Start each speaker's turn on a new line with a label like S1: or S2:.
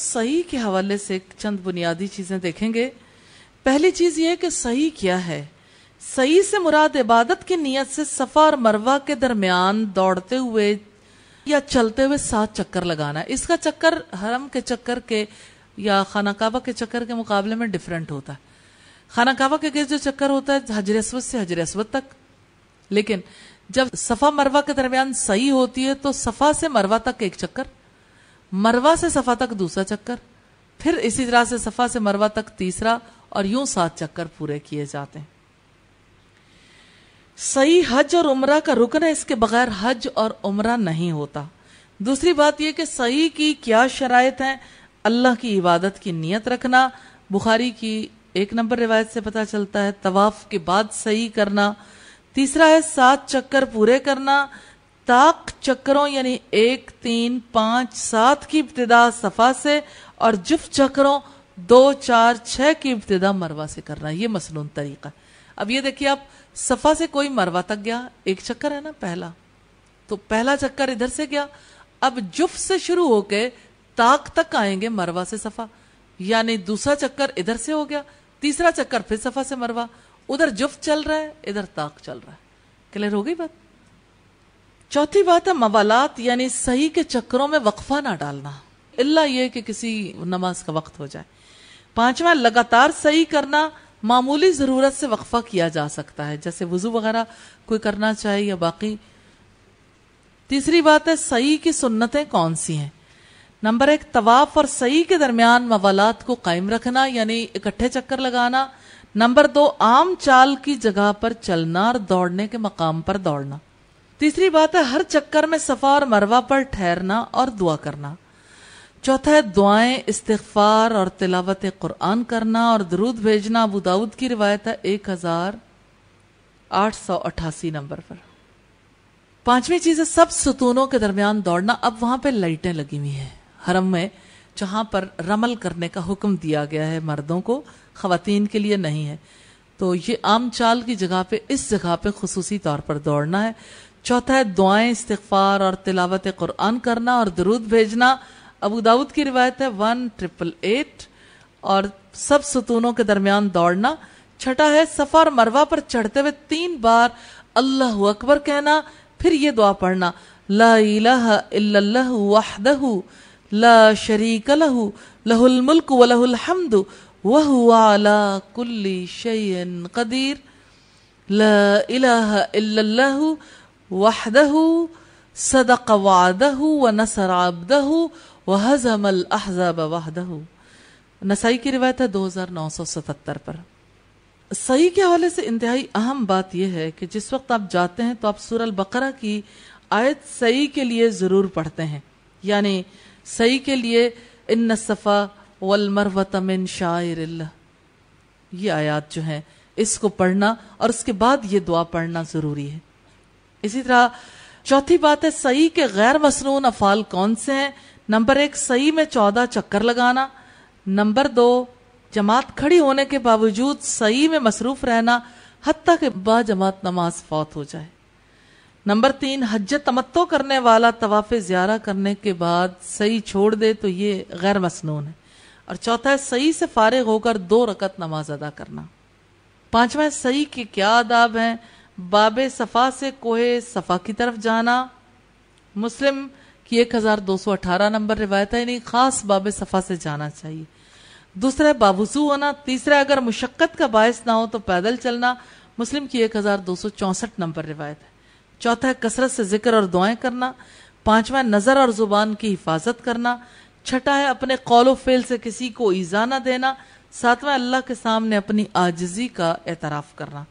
S1: सही के हवाले से चंद बुनियादी चीज़ें देखेंगे पहली चीज़ यह कि सही क्या है सही से मुराद इबादत की नीयत से सफ़ा और मरवा के दरमियान दौड़ते हुए या चलते हुए सात चक्कर लगाना इसका चक्कर हरम के चक्कर के या खाना काबा के चक्कर के मुकाबले में डिफरेंट होता है खाना काबा के जो चक्कर होता है हजर असवद से हजर असवद तक लेकिन जब सफ़ा मरवा के दरमियान सही होती है तो सफ़ा से मरवा तक एक चक्कर मरवा से सफा तक दूसरा चक्कर फिर इसी तरह से सफा से मरवा तक तीसरा और यूं सात चक्कर पूरे किए जाते हैं सही हज और उम्र का रुकन है इसके बगैर हज और उम्र नहीं होता दूसरी बात यह कि सही की क्या शराय है अल्लाह की इबादत की नीयत रखना बुखारी की एक नंबर रिवायत से पता चलता है तवाफ के बाद सही करना तीसरा है सात चक्कर पूरे करना ताक चक्रों यानी एक तीन पांच सात की इब्तदा सफा से और जुफ चक्रों दो चार छह की इब्तदा मरवा से करना ये मसनून तरीका अब ये देखिए आप सफा से कोई मरवा तक गया एक चक्कर है ना पहला तो पहला चक्कर इधर से गया अब जुफ से शुरू होके ताक तक आएंगे मरवा से सफा यानी दूसरा चक्कर इधर से हो गया तीसरा चक्कर फिर सफा से मरवा उधर जुफ चल रहा है इधर ताक चल रहा है क्लियर हो गई बात चौथी बात है मवालात यानी सही के चक्करों में वक्फा ना डालना इल्ला ये कि किसी नमाज का वक्त हो जाए पांचवा लगातार सही करना मामूली ज़रूरत से वक्फा किया जा सकता है जैसे वज़ू वगैरह कोई करना चाहिए या बाकी तीसरी बात है सही की सुन्नतें कौन सी हैं नंबर एक तवाफ और सही के दरमियान मवालात को कायम रखना यानी इकट्ठे चक्कर लगाना नंबर दो आम चाल की जगह पर चलना और दौड़ने के मकाम पर दौड़ना तीसरी बात है हर चक्कर में सफा और मरवा पर ठहरना और दुआ करना चौथा है दुआएं इस्तफार और तिलावत कुरान करना और दरूद भेजना अबू दाऊद की रिवायत है एक हजार आठ सौ अट्ठासी नंबर पर पांचवी चीज है सब सुतूनों के दरमियान दौड़ना अब वहां पे लाइटें लगी हुई हैं हरम में जहां पर रमल करने का हुक्म दिया गया है मर्दों को खातन के लिए नहीं है तो ये आम चाल की जगह पे इस जगह पे खसूसी तौर पर दौड़ना है चौथा है दुआएं इस्तफार और तिलावत कुरान करना और दरूद भेजना अबू दाऊद की रिवायत है वन ट्रिपल एट और सब सुतूनों के दरमियान दौड़ना छठा है सफ़ा मरवा पर चढ़ते हुए तीन बार अल्लाह अकबर कहना फिर ये दुआ पढ़ना ला वहदहू शरीक लहू लहुल मुल्क व हमद वह कुल्ली शयन कदीर ला इलाहा इल्लल्लाहु وحده صدق وعده ونصر عبده वहजम अहजब वाहदह नसाई की रिवायत है 2977 पर सही के हवाले से इंतहाई अहम बात यह है कि जिस वक्त आप जाते हैं तो आप सूरल बकरा की आयत सही के लिए ज़रूर पढ़ते हैं यानी सही के लिए इन सफ़ा वलमरवतमिन शायर ये आयात जो हैं इसको पढ़ना और उसके बाद ये दुआ पढ़ना ज़रूरी है इसी तरह चौथी बात है सही के गैर मसनून अफाल कौन से हैं नंबर एक सही में चौदह चक्कर लगाना नंबर दो जमात खड़ी होने के बावजूद सही में मसरूफ रहना हती के बाद जमात नमाज फौत हो जाए नंबर तीन हज तमत्तो करने वाला तवाफ़ ज़्यारा करने के बाद सही छोड़ दे तो ये गैर मसनून है और चौथा है सही से फारिग होकर दो रकत नमाज अदा करना पांचवा सही के क्या आदाब हैं बाब सफ़ा से कोहे सफ़ा की तरफ जाना मुस्लिम की एक हज़ार दो सौ अठारह नंबर रिवायत है यानी ख़ास बाब सफ़ा से जाना चाहिए दूसरा है बावजू होना तीसरा अगर मुशक्क़त का बायस ना हो तो पैदल चलना मुस्लिम की एक हज़ार दो सौ चौसठ नंबर रिवायत है चौथा है कसरत से जिक्र और दुआएं करना पांचवा नज़र और ज़ुबान की हिफाजत करना छठा है अपने कौलो फेल से किसी को ईजा ना देना सातवा अल्लाह के सामने अपनी आजजी का एतराफ़ करना